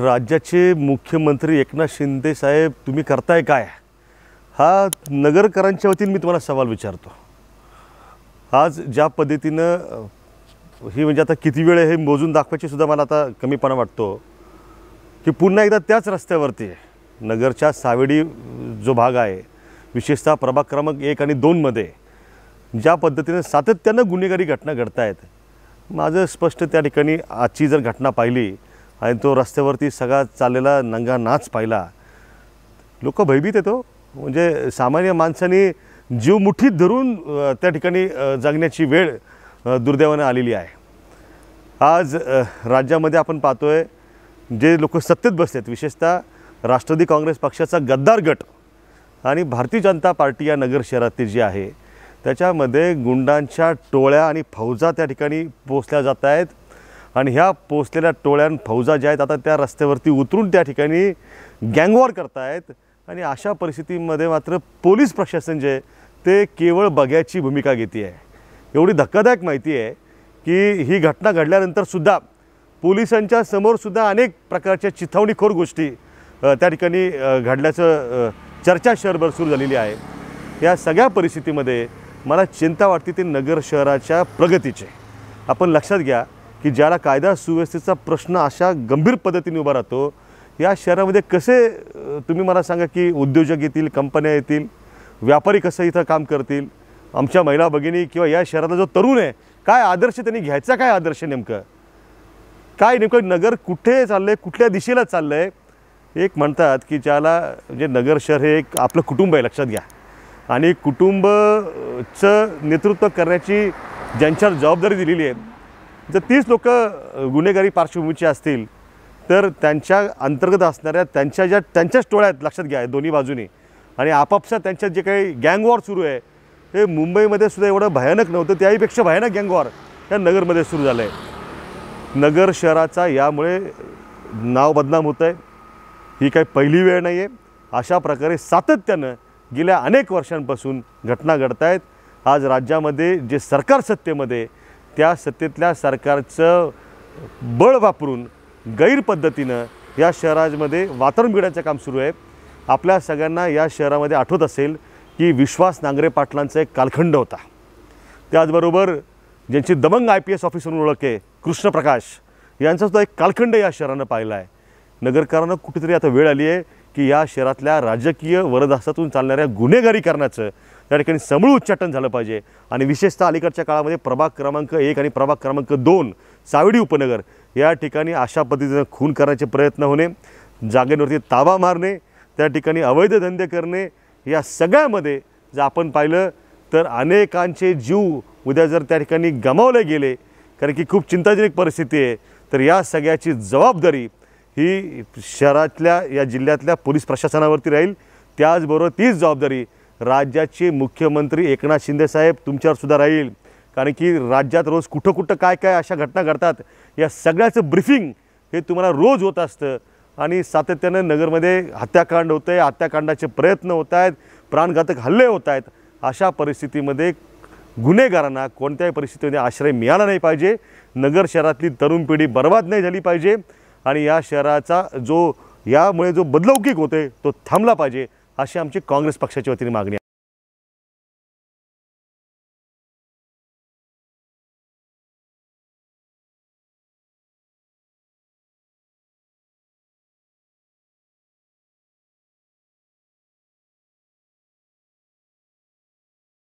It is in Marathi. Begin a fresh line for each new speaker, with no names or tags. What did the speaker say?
राज्याचे मुख्यमंत्री एकनाथ शिंदे साहेब तुम्ही करताय काय हा नगरकरांच्या वतीने मी तुम्हाला सवाल विचारतो आज ज्या पद्धतीनं ही म्हणजे आता किती वेळ हे मोजून दाखवायची सुद्धा मला आता कमीपणा वाटतो की पुन्हा एकदा त्याच रस्त्यावरती नगरच्या सावेडी जो भाग आहे विशेषतः प्रभाग क्रमांक एक आणि दोनमध्ये ज्या पद्धतीनं सातत्यानं गुन्हेगारी घटना घडत आहेत माझं स्पष्ट त्या ठिकाणी आजची जर घटना पाहिली आणि तो रस्त्यावरती सगळा चाललेला नंगा नाच पाहिला लोक भयभीत येतो हो. म्हणजे सामान्य माणसाने जीव मुठीत धरून त्या ठिकाणी जगण्याची वेळ दुर्दैवानं आलेली आहे आज राज्यामध्ये आपण पाहतो आहे जे लोक सत्तेत बसतात विशेषतः राष्ट्रवादी काँग्रेस पक्षाचा गद्दार गट आणि भारतीय जनता पार्टी या नगर शहरातील जी आहे त्याच्यामध्ये गुंडांच्या टोळ्या आणि फौजा त्या ठिकाणी पोचल्या जात आहेत आणि ह्या पोचलेल्या टोळ्यां फौजा ज्या आहेत आता त्या रस्त्यावरती उतरून त्या ठिकाणी गँगवॉर करतायत आणि अशा परिस्थितीमध्ये मात्र पोलीस प्रशासन जे ते केवळ बघ्याची भूमिका घेते आहे एवढी धक्कादायक माहिती आहे की ही घटना घडल्यानंतरसुद्धा पोलिसांच्या समोरसुद्धा अनेक प्रकारच्या चिथावणीखोर गोष्टी त्या ठिकाणी घडल्याचं चर्चा शहरभर सुरू झालेली आहे या सगळ्या परिस्थितीमध्ये मला चिंता वाटते ती नगर शहराच्या प्रगतीचे आपण लक्षात घ्या की ज्याला कायदा सुव्यवस्थेचा प्रश्न अशा गंभीर पद्धतीने उभा राहतो या शहरामध्ये कसे तुम्ही मला सांगा की उद्योजक येतील कंपन्या येतील व्यापारी कसं इथं काम करतील आमच्या महिला भगिनी किंवा या शहराचा जो तरुण आहे काय आदर्श त्यांनी घ्यायचा काय आदर्श नेमकं काय नेमकं नगर कुठे चाललं आहे कुठल्या दिशेला चाललं आहे एक म्हणतात की ज्याला म्हणजे नगर शहर हे एक आपलं कुटुंब आहे लक्षात घ्या आणि कुटुंबचं नेतृत्व करण्याची ज्यांच्यावर जबाबदारी दिलेली आहे जर तीच लोक गुन्हेगारी पार्श्वभूमीची असतील तर त्यांच्या अंतर्गत असणाऱ्या त्यांच्या ज्या त्यांच्याच टोळ्या आहेत लक्षात घ्या दोन्ही बाजूनी आणि आपापसात त्यांच्यात जे काही गँगवॉर सुरू आहे ते मुंबईमध्ये सुद्धा एवढं भयानक नव्हतं त्याहीपेक्षा भयानक गँगवॉर या नगरमध्ये सुरू झालं आहे नगर शहराचा यामुळे नाव बदनाम होत आहे ही काही पहिली वेळ नाही आहे अशा प्रकारे सातत्यानं गेल्या अनेक वर्षांपासून घटना घडत आहेत आज राज्यामध्ये जे सरकार सत्तेमध्ये त्या सत्तेतल्या सरकारचं बळ वापरून गैरपद्धतीनं या शहरामध्ये वातावरण बिघडायचं काम सुरू आहे आपल्या सगळ्यांना या शहरामध्ये आठवत असेल की विश्वास नांगरे पाटलांचा एक कालखंड होता त्याचबरोबर ज्यांची दबंग आय पी एस म्हणून ओळख आहे कृष्णप्रकाश यांचासुद्धा एक कालखंड या शहरानं पाहिला आहे नगरकारांना कुठेतरी आता वेळ आली आहे की या शहरातल्या राजकीय वरदासातून चालणाऱ्या गुन्हेगारी करण्याचं त्या ठिकाणी समूळ उच्चाटन झालं पाहिजे आणि विशेषतः अलीकडच्या काळामध्ये प्रभाग क्रमांक एक आणि प्रभाग क्रमांक दोन सावडी उपनगर या ठिकाणी अशा पद्धतीनं खून करण्याचे प्रयत्न होणे जागेवरती ताबा मारणे त्या ठिकाणी अवैध धंदे करणे या सगळ्यामध्ये जर आपण पाहिलं तर अनेकांचे जीव उद्या जर त्या ठिकाणी गमावले गेले कारण की खूप चिंताजनक परिस्थिती आहे तर या सगळ्याची जबाबदारी ही शहरातल्या या जिल्ह्यातल्या पोलीस प्रशासनावरती राहील त्याचबरोबर तीच जबाबदारी राज्याचे मुख्यमंत्री एकनाथ शिंदेसाहेब तुमच्यावरसुद्धा राहील कारण की राज्यात रोज कुठं कुठं काय काय अशा घटना घडतात या सगळ्याचं ब्रिफिंग हे तुम्हाला रोज होत असतं आणि सातत्यानं नगरमध्ये हत्याकांड होतं आहे हत्याकांडाचे प्रयत्न होत आहेत प्राणघातक हल्ले होत आहेत अशा परिस्थितीमध्ये गुन्हेगारांना कोणत्याही परिस्थितीमध्ये आश्रय मिळाला नाही पाहिजे नगर शहरातली तरुण पिढी बर्बाद नाही झाली पाहिजे आणि या शहराचा जो यामुळे जो बदलौकिक होते तो थांबला पाहिजे अशी आमची काँग्रेस पक्षाच्या वतीने मागणी